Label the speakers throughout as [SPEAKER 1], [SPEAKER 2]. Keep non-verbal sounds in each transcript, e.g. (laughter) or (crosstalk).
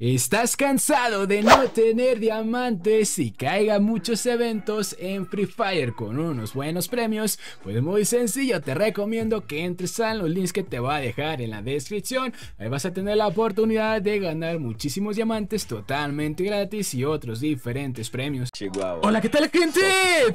[SPEAKER 1] ¿Estás cansado de no tener diamantes y caiga muchos eventos en Free Fire con unos buenos premios? Pues muy sencillo, te recomiendo que entres a los links que te va a dejar en la descripción. Ahí vas a tener la oportunidad de ganar muchísimos diamantes totalmente gratis y otros diferentes premios. Hola, ¿qué tal gente?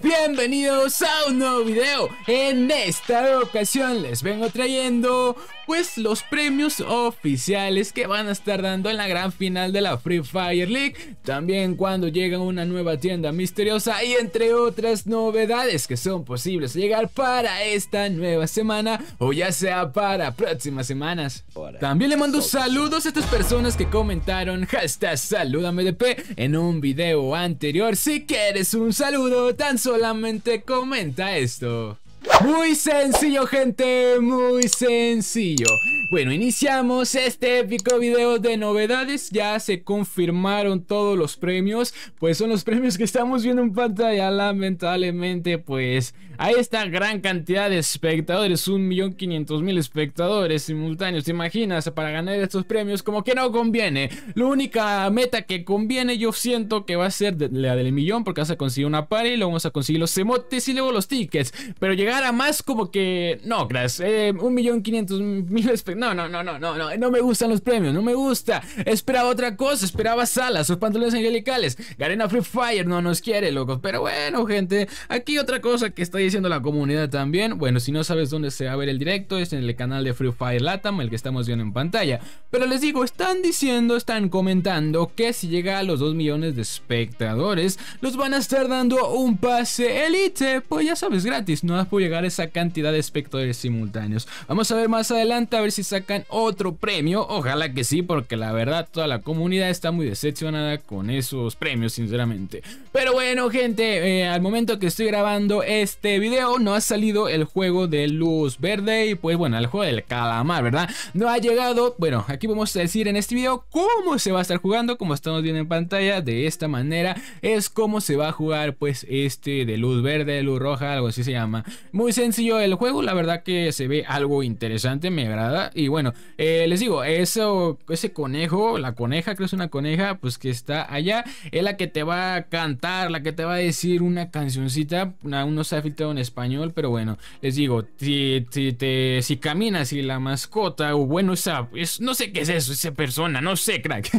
[SPEAKER 1] Bienvenidos a un nuevo video. En esta ocasión les vengo trayendo pues los premios oficiales que van a estar dando en la gran final de la Free Fire League, también cuando llega una nueva tienda misteriosa y entre otras novedades que son posibles llegar para esta nueva semana o ya sea para próximas semanas. También le mando saludos a estas personas que comentaron hasta salúdame de P en un video anterior. Si quieres un saludo, tan solamente comenta esto. Muy sencillo, gente, muy sencillo. Bueno, iniciamos este épico video de novedades. Ya se confirmaron todos los premios. Pues son los premios que estamos viendo en pantalla. Lamentablemente, pues hay esta gran cantidad de espectadores. Un millón mil espectadores simultáneos. ¿Te imaginas? Para ganar estos premios, como que no conviene. La única meta que conviene, yo siento que va a ser la del millón. Porque vas a conseguir una y luego vamos a conseguir los emotes y luego los tickets. Pero llegar a más, como que no, gracias. Eh, un quinientos mil espectadores. No, no, no, no, no, no, no me gustan los premios, no me gusta. Esperaba otra cosa, esperaba salas, sus pantalones angelicales. Garena Free Fire no nos quiere, locos Pero bueno, gente, aquí otra cosa que está diciendo la comunidad también. Bueno, si no sabes dónde se va a ver el directo, es en el canal de Free Fire Latam, el que estamos viendo en pantalla. Pero les digo, están diciendo, están comentando que si llega a los 2 millones de espectadores, los van a estar dando un pase elite. Pues ya sabes, gratis, no vas por llegar esa cantidad de espectadores simultáneos. Vamos a ver más adelante a ver si sacan otro premio. Ojalá que sí, porque la verdad toda la comunidad está muy decepcionada con esos premios, sinceramente. Pero bueno, gente, eh, al momento que estoy grabando este video no ha salido el juego de luz verde y pues bueno, el juego del calamar, ¿verdad? No ha llegado. Bueno, aquí vamos a decir en este video cómo se va a estar jugando, como estamos viendo en pantalla, de esta manera es cómo se va a jugar pues este de luz verde, luz roja, algo así se llama. Muy sencillo el juego, la verdad que se ve algo interesante, me agrada. Y bueno, eh, les digo, eso, ese conejo, la coneja, creo que es una coneja, pues que está allá, es la que te va a cantar, la que te va a decir una cancioncita. Aún no se ha filtrado en español, pero bueno, les digo, si, te, si caminas y la mascota, o bueno, esa, no sé qué es eso, esa persona, no sé, crack.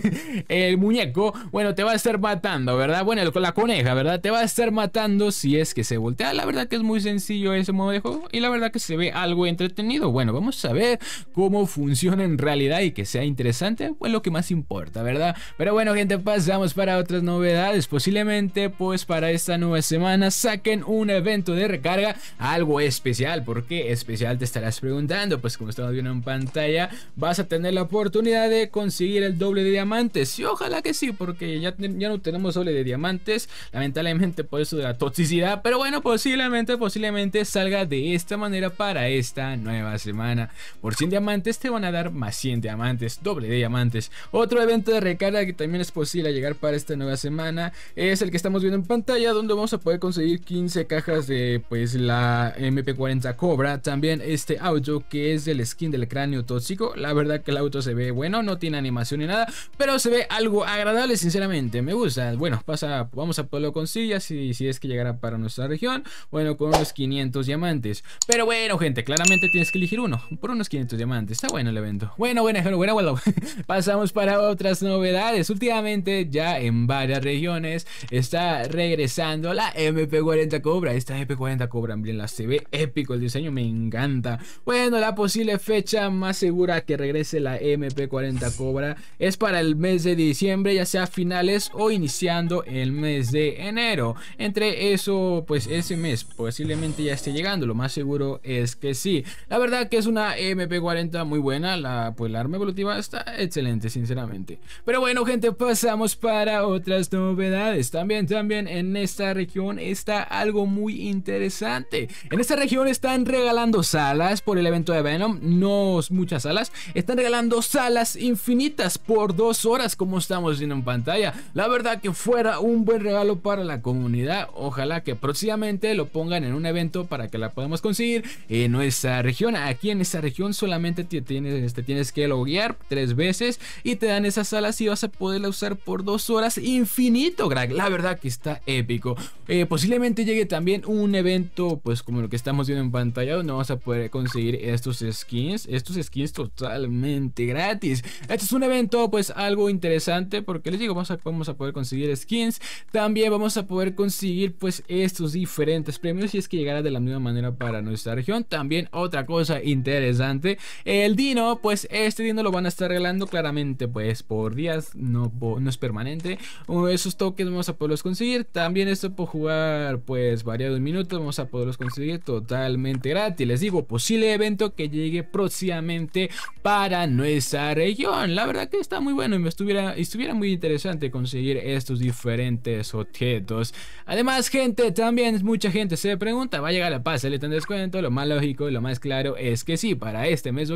[SPEAKER 1] (laughs) el muñeco, bueno, te va a estar matando, ¿verdad? Bueno, la coneja, ¿verdad? Te va a estar matando si es que se voltea. La verdad que es muy sencillo ese modo de juego y la verdad que se ve algo entretenido. Bueno, vamos a ver cómo funciona en realidad y que sea interesante, pues lo que más importa, ¿verdad? Pero bueno, gente, pasamos para otras novedades. Posiblemente, pues para esta nueva semana saquen un evento de recarga, algo especial. ¿Por qué especial? Te estarás preguntando. Pues como estamos viendo en pantalla, vas a tener la oportunidad de conseguir el doble de diamantes. Y ojalá que sí, porque ya, ya no tenemos doble de diamantes, lamentablemente por eso de la toxicidad. Pero bueno, posiblemente, posiblemente salga de esta manera para esta nueva semana. Por 100 diamantes te van a dar más 100 diamantes, doble de diamantes. Otro evento de recarga que también es posible llegar para esta nueva semana es el que estamos viendo en pantalla, donde vamos a poder conseguir 15 cajas de pues la MP40 Cobra. También este auto que es del skin del cráneo tóxico. La verdad que el auto se ve bueno, no tiene animación ni nada, pero se ve algo agradable, sinceramente. Me gusta. Bueno, pasa, vamos a poderlo conseguir si, si es que llegará para nuestra región. Bueno, con unos 500 diamantes. Pero bueno, gente, claramente tienes que elegir uno por unos 500 diamantes. Está bueno el evento. Bueno, bueno, bueno, bueno, bueno. (laughs) Pasamos para otras novedades. Últimamente, ya en varias regiones, está regresando la MP40 Cobra. Esta MP40 Cobra, bien, la se ve épico. El diseño me encanta. Bueno, la posible fecha más segura que regrese la MP40 Cobra es para el mes de diciembre, ya sea finales o iniciando el mes de enero. Entre eso, pues ese mes posiblemente ya esté llegando. Lo más seguro es que sí. La verdad que es una MP40 muy buena, la, pues la arma evolutiva está excelente, sinceramente. Pero bueno, gente, pasamos para otras novedades. También, también en esta región está algo muy interesante. En esta región están regalando salas por el evento de Venom, no muchas salas. Están regalando salas infinitas por dos horas, como estamos viendo en pantalla. La verdad que fuera un buen regalo para la comunidad. Ojalá que próximamente lo pongan en un evento para que la podamos conseguir en nuestra región. Aquí en esta región solamente te, tienes, este, tienes que loguear tres veces y te dan esas alas y vas a poderla usar por dos horas infinito, Greg. La verdad que está épico. Eh, posiblemente llegue también un evento, pues como lo que estamos viendo en pantalla, donde vas a poder conseguir estos skins, estos skins totalmente gratis. Este es un evento, pues algo interesante, porque les digo, vamos a, vamos a poder conseguir skins. También vamos a poder conseguir, pues, estos diferentes premios si es que llegará de la misma manera para nuestra región. También otra cosa interesante el Dino, pues este Dino lo van a estar regalando claramente pues por días, no, no es permanente. Uh, esos tokens vamos a poderlos conseguir. También esto por jugar pues variados minutos vamos a poderlos conseguir totalmente gratis. Les digo, posible evento que llegue próximamente para nuestra región. La verdad que está muy bueno y me estuviera, estuviera muy interesante conseguir estos diferentes objetos. Además, gente, también mucha gente se pregunta, ¿va a llegar la paz? ¿Le tan descuento? Lo más lógico, y lo más claro es que sí, para este mes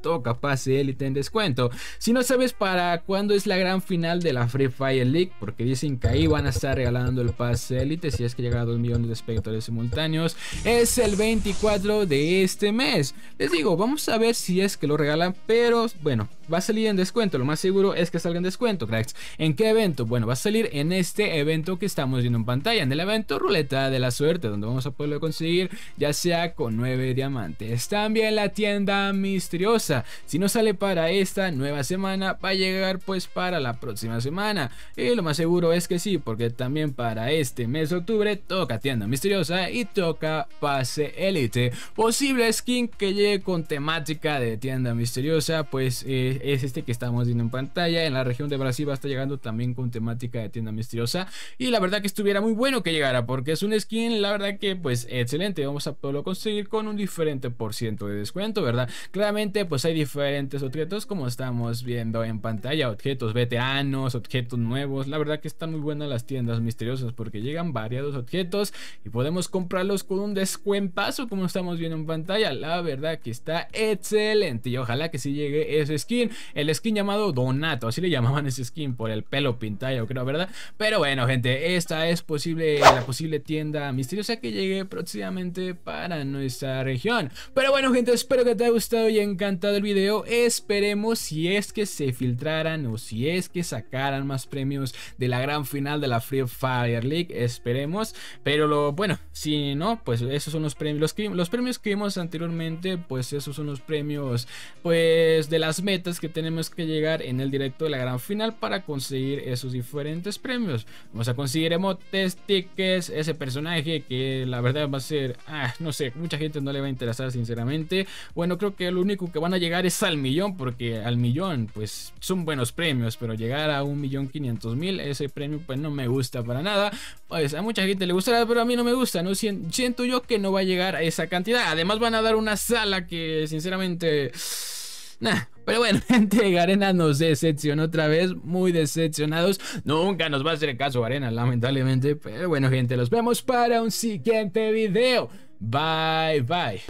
[SPEAKER 1] toca pase élite en descuento. Si no sabes para cuándo es la gran final de la Free Fire League, porque dicen que ahí van a estar regalando el pase élite si es que llega a 2 millones de espectadores simultáneos, es el 24 de este mes. Les digo, vamos a ver si es que lo regalan, pero bueno, va a salir en descuento. Lo más seguro es que salga en descuento, cracks. ¿En qué evento? Bueno, va a salir en este evento que estamos viendo en pantalla, en el evento Ruleta de la Suerte, donde vamos a poderlo conseguir ya sea con 9 diamantes. También la tienda misteriosa. Si no sale para esta nueva semana, va a llegar pues para la próxima semana. Y lo más seguro es que sí, porque también para este mes de octubre toca tienda misteriosa y toca pase élite. Posible skin que llegue con temática de tienda misteriosa, pues... Eh, es este que estamos viendo en pantalla. En la región de Brasil va a estar llegando también con temática de tienda misteriosa. Y la verdad que estuviera muy bueno que llegara porque es un skin, la verdad que pues excelente. Vamos a poderlo conseguir con un diferente por ciento de descuento, ¿verdad? Claramente pues hay diferentes objetos como estamos viendo en pantalla. Objetos veteranos, objetos nuevos. La verdad que están muy buenas las tiendas misteriosas porque llegan variados objetos y podemos comprarlos con un descuentazo como estamos viendo en pantalla. La verdad que está excelente y ojalá que si llegue ese skin el skin llamado Donato, así le llamaban ese skin por el pelo pintado, creo, ¿verdad? Pero bueno, gente, esta es posible la posible tienda misteriosa que llegue próximamente para nuestra región. Pero bueno, gente, espero que te haya gustado y encantado el video. Esperemos si es que se filtraran o si es que sacaran más premios de la gran final de la Free Fire League, esperemos. Pero lo bueno, si no, pues esos son los premios. Los, los premios que vimos anteriormente, pues esos son los premios pues de las metas que tenemos que llegar en el directo de la gran final para conseguir esos diferentes premios. Vamos a conseguir emotes, tickets, ese personaje que la verdad va a ser, ah, no sé, mucha gente no le va a interesar sinceramente. Bueno, creo que lo único que van a llegar es al millón porque al millón pues son buenos premios, pero llegar a un millón quinientos mil, ese premio pues no me gusta para nada. Pues a mucha gente le gustará, pero a mí no me gusta, ¿no? Siento yo que no va a llegar a esa cantidad. Además van a dar una sala que sinceramente pero bueno, gente, (laughs) Garena nos decepcionó otra vez, muy decepcionados. Nunca nos va a hacer caso Arena, lamentablemente. Pero bueno, gente, los vemos para un siguiente video. Bye, bye.